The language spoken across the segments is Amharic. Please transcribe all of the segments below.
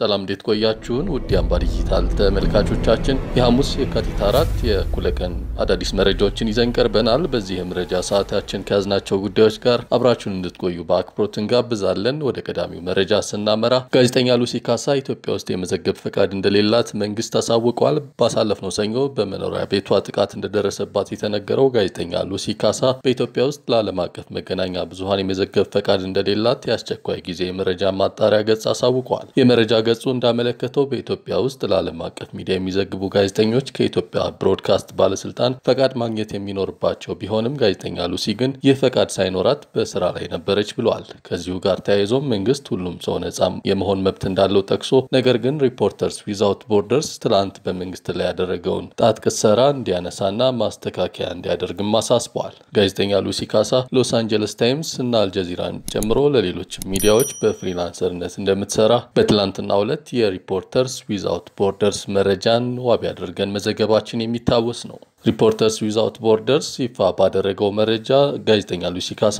ሰላም እንዴት ቆያችሁን? ውድ የአምባ ዲጂታል ተመልካቾቻችን የሐሙስ የካቲት አራት የእኩለ ቀን አዳዲስ መረጃዎችን ይዘን ቀርበናል። በዚህ የመረጃ ሰዓታችን ከያዝናቸው ጉዳዮች ጋር አብራችሁን እንድትቆዩ በአክብሮት እንጋብዛለን። ወደ ቀዳሚው መረጃ ስናመራ ጋዜጠኛ ሉሲ ካሳ ኢትዮጵያ ውስጥ የመዘገብ ፈቃድ እንደሌላት መንግስት አሳውቋል። ባሳለፍነው ሰኞ በመኖሪያ ቤቷ ጥቃት እንደደረሰባት የተነገረው ጋዜጠኛ ሉሲ ካሳ በኢትዮጵያ ውስጥ ለዓለም አቀፍ መገናኛ ብዙሀን የመዘገብ ፈቃድ እንደሌላት የአስቸኳይ ጊዜ የመረጃ ማጣሪያ ገጽ አሳውቋል። የመረጃ ገጹ እንዳመለከተው በኢትዮጵያ ውስጥ ለዓለም አቀፍ ሚዲያ የሚዘግቡ ጋዜጠኞች ከኢትዮጵያ ብሮድካስት ባለስልጣን ፈቃድ ማግኘት የሚኖርባቸው ቢሆንም ጋዜጠኛ ሉሲ ግን ይህ ፈቃድ ሳይኖራት በስራ ላይ ነበረች ብለዋል። ከዚሁ ጋር ተያይዞም መንግስት ሁሉም ሰው ነጻ የመሆን መብት እንዳለው ጠቅሶ ነገር ግን ሪፖርተርስ ዊዛውት ቦርደርስ ትላንት በመንግስት ላይ ያደረገውን ጣት ቅሰራ እንዲያነሳና ማስተካከያ እንዲያደርግም አሳስበዋል። ጋዜጠኛ ሉሲ ካሳ ሎስ አንጀለስ ታይምስ እና አልጀዚራን ጨምሮ ለሌሎች ሚዲያዎች በፍሪላንሰርነት እንደምትሰራ በትላንትና ሁለት የሪፖርተርስ ዊዛውት ቦርደርስ መረጃን ዋቢ አድርገን መዘገባችን የሚታወስ ነው። ሪፖርተርስ ዊዛውት ቦርደርስ ይፋ ባደረገው መረጃ ጋዜጠኛ ሉሲ ካሳ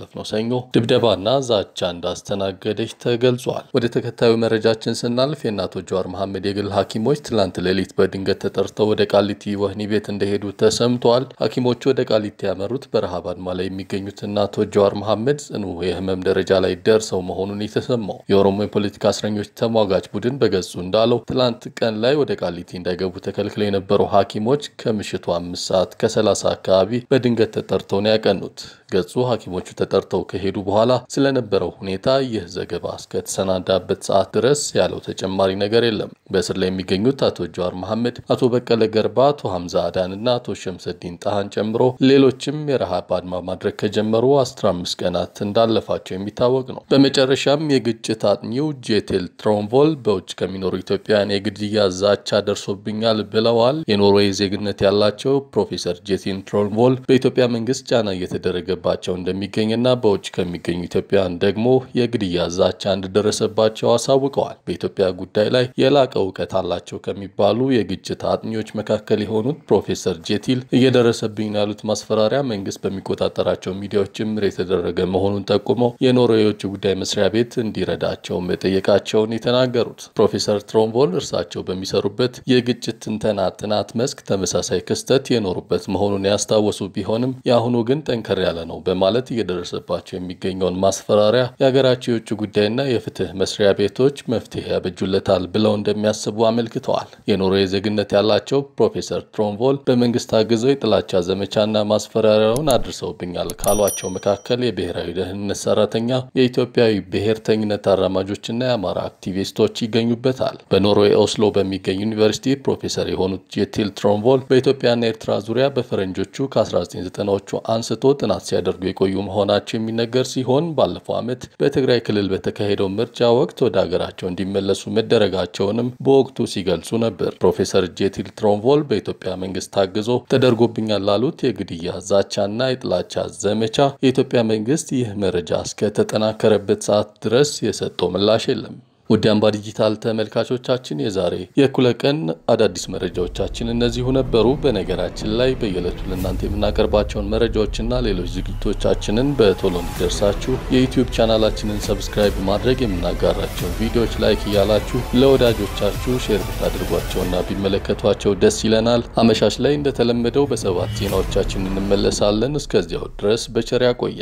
ነው ሰኞ ድብደባና ዛቻ እንዳስተናገደች ተገልጿል። ወደ ተከታዩ መረጃችን ስናልፍ የእናቶ ጀዋር መሐመድ የግል ሐኪሞች ትላንት ሌሊት በድንገት ተጠርተው ወደ ቃሊቲ ወህኒ ቤት እንደሄዱ ተሰምተዋል። ሐኪሞቹ ወደ ቃሊቲ ያመሩት በረሃብ አድማ ላይ የሚገኙት እናቶ ጀዋር መሐመድ ጽኑ የህመም ደረጃ ላይ ደርሰው መሆኑን የተሰማው የኦሮሞ የፖለቲካ እስረኞች ተሟጋች ቡድን በገጹ እንዳለው ትላንት ቀን ላይ ወደ ቃሊቲ እንዳይገቡ ተከልክለው የነበሩ ሐኪሞች ከምሽቱ አምስት ሰዓት ከ30 አካባቢ በድንገት ተጠርተው ነው ያቀኑት። ገጹ ሐኪሞቹ ተጠርተው ከሄዱ በኋላ ስለነበረው ሁኔታ ይህ ዘገባ እስከተሰናዳበት ሰዓት ድረስ ያለው ተጨማሪ ነገር የለም። በእስር ላይ የሚገኙት አቶ ጀዋር መሐመድ፣ አቶ በቀለ ገርባ፣ አቶ ሐምዛ አዳን እና አቶ ሸምሰዲን ጣሃን ጨምሮ ሌሎችም የረሃብ አድማ ማድረግ ከጀመሩ 15 ቀናት እንዳለፋቸው የሚታወቅ ነው። በመጨረሻም የግጭት አጥኚው ጄቴል ትሮንቮል በውጭ ከሚኖሩ ኢትዮጵያውያን የግድያ ዛቻ ደርሶብኛል ብለዋል። የኖርዌይ ዜግነት ያላቸው ያላቸው ፕሮፌሰር ጄሲን ትሮንቮል በኢትዮጵያ መንግስት ጫና እየተደረገባቸው እንደሚገኝና በውጭ ከሚገኙ ኢትዮጵያውያን ደግሞ የግድያ ዛቻ እንደደረሰባቸው አሳውቀዋል። በኢትዮጵያ ጉዳይ ላይ የላቀ እውቀት አላቸው ከሚባሉ የግጭት አጥኚዎች መካከል የሆኑት ፕሮፌሰር ጄቲል እየደረሰብኝ ያሉት ማስፈራሪያ መንግስት በሚቆጣጠራቸው ሚዲያዎች ጭምር የተደረገ መሆኑን ጠቁመው የኖርዌይ የውጭ ጉዳይ መስሪያ ቤት እንዲረዳቸው መጠየቃቸውን የተናገሩት ፕሮፌሰር ትሮንቮል እርሳቸው በሚሰሩበት የግጭት ትንተና ጥናት መስክ ተመሳሳይ ክስ ክስተት የኖሩበት መሆኑን ያስታወሱ ቢሆንም የአሁኑ ግን ጠንከር ያለ ነው በማለት እየደረሰባቸው የሚገኘውን ማስፈራሪያ የሀገራቸው የውጭ ጉዳይና የፍትህ መስሪያ ቤቶች መፍትሄ ያበጁለታል ብለው እንደሚያስቡ አመልክተዋል። የኖርዌይ ዜግነት ያላቸው ፕሮፌሰር ትሮንቮል በመንግስት አግዘው የጥላቻ ዘመቻና ማስፈራሪያውን አድርሰውብኛል ካሏቸው መካከል የብሔራዊ ደህንነት ሰራተኛ፣ የኢትዮጵያዊ ብሔርተኝነት አራማጆችና የአማራ አክቲቪስቶች ይገኙበታል። በኖርዌይ ኦስሎ በሚገኝ ዩኒቨርሲቲ ፕሮፌሰር የሆኑት ጄቲል ትሮንቮል በኢትዮጵያ ኢትዮጵያና ኤርትራ ዙሪያ በፈረንጆቹ ከ1990ዎቹ አንስቶ ጥናት ሲያደርጉ የቆዩ መሆናቸው የሚነገር ሲሆን ባለፈው ዓመት በትግራይ ክልል በተካሄደው ምርጫ ወቅት ወደ ሀገራቸው እንዲመለሱ መደረጋቸውንም በወቅቱ ሲገልጹ ነበር። ፕሮፌሰር ጄቲል ትሮንቮል በኢትዮጵያ መንግስት ታግዞ ተደርጎብኛል ላሉት የግድያ ዛቻና የጥላቻ ዘመቻ የኢትዮጵያ መንግስት ይህ መረጃ እስከተጠናከረበት ሰዓት ድረስ የሰጠው ምላሽ የለም። ወደ አምባ ዲጂታል ተመልካቾቻችን የዛሬ የእኩለ ቀን አዳዲስ መረጃዎቻችን እነዚሁ ነበሩ። በነገራችን ላይ በየዕለቱ ለእናንተ የምናቀርባቸውን መረጃዎችና ሌሎች ዝግጅቶቻችንን በቶሎ እንዲደርሳችሁ የዩትዩብ ቻናላችንን ሰብስክራይብ ማድረግ የምናጋራቸውን ቪዲዮዎች ላይክ እያላችሁ ለወዳጆቻችሁ ሼር ብታደርጓቸውና ቢመለከቷቸው ደስ ይለናል። አመሻሽ ላይ እንደተለመደው በሰባት ዜናዎቻችን እንመለሳለን። እስከዚያው ድረስ በቸር ያቆያል።